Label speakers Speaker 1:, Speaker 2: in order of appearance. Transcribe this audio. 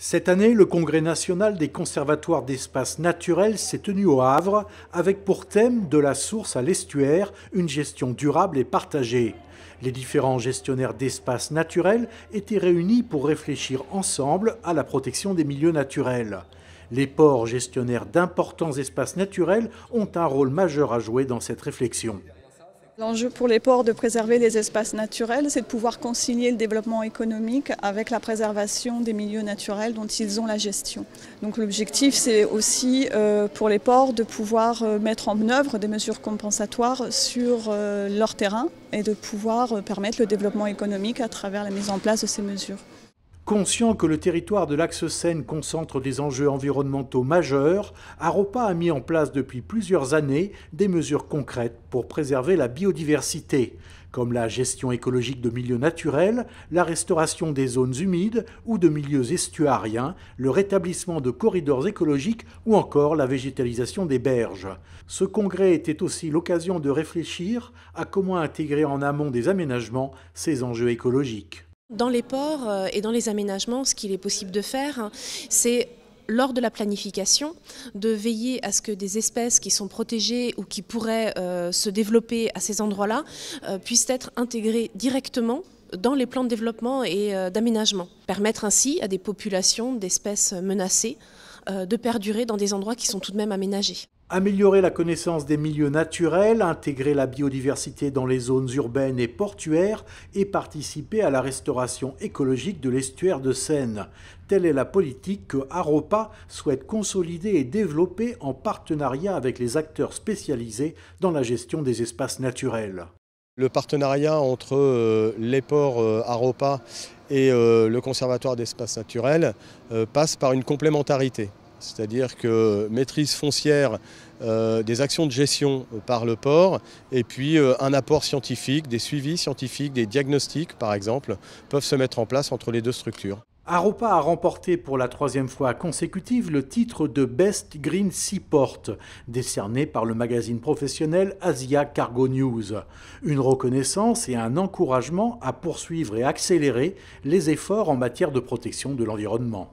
Speaker 1: Cette année, le Congrès national des conservatoires d'espaces naturels s'est tenu au Havre avec pour thème De la source à l'estuaire, une gestion durable et partagée. Les différents gestionnaires d'espaces naturels étaient réunis pour réfléchir ensemble à la protection des milieux naturels. Les ports gestionnaires d'importants espaces naturels ont un rôle majeur à jouer dans cette réflexion.
Speaker 2: L'enjeu pour les ports de préserver les espaces naturels, c'est de pouvoir concilier le développement économique avec la préservation des milieux naturels dont ils ont la gestion. Donc l'objectif, c'est aussi euh, pour les ports de pouvoir euh, mettre en œuvre des mesures compensatoires sur euh, leur terrain et de pouvoir permettre le développement économique à travers la mise en place de ces mesures.
Speaker 1: Conscient que le territoire de l'axe Seine concentre des enjeux environnementaux majeurs, Aropa a mis en place depuis plusieurs années des mesures concrètes pour préserver la biodiversité, comme la gestion écologique de milieux naturels, la restauration des zones humides ou de milieux estuariens, le rétablissement de corridors écologiques ou encore la végétalisation des berges. Ce congrès était aussi l'occasion de réfléchir à comment intégrer en amont des aménagements ces enjeux écologiques.
Speaker 3: Dans les ports euh, et dans les aménagements, ce qu'il est possible de faire, hein, c'est lors de la planification, de veiller à ce que des espèces qui sont protégées ou qui pourraient euh, se développer à ces endroits-là euh, puissent être intégrées directement dans les plans de développement et d'aménagement. Permettre ainsi à des populations d'espèces menacées de perdurer dans des endroits qui sont tout de même aménagés.
Speaker 1: Améliorer la connaissance des milieux naturels, intégrer la biodiversité dans les zones urbaines et portuaires et participer à la restauration écologique de l'estuaire de Seine. Telle est la politique que Aropa souhaite consolider et développer en partenariat avec
Speaker 4: les acteurs spécialisés dans la gestion des espaces naturels. Le partenariat entre euh, les ports euh, Aropa et euh, le Conservatoire d'espaces naturels passe par une complémentarité c'est-à-dire que maîtrise foncière euh, des actions de gestion euh, par le port et puis euh, un apport scientifique, des suivis scientifiques, des diagnostics par exemple, peuvent se mettre en place entre les deux structures.
Speaker 1: Aropa a remporté pour la troisième fois consécutive le titre de Best Green Seaport, décerné par le magazine professionnel Asia Cargo News. Une reconnaissance et un encouragement à poursuivre et accélérer les efforts en matière de protection de l'environnement.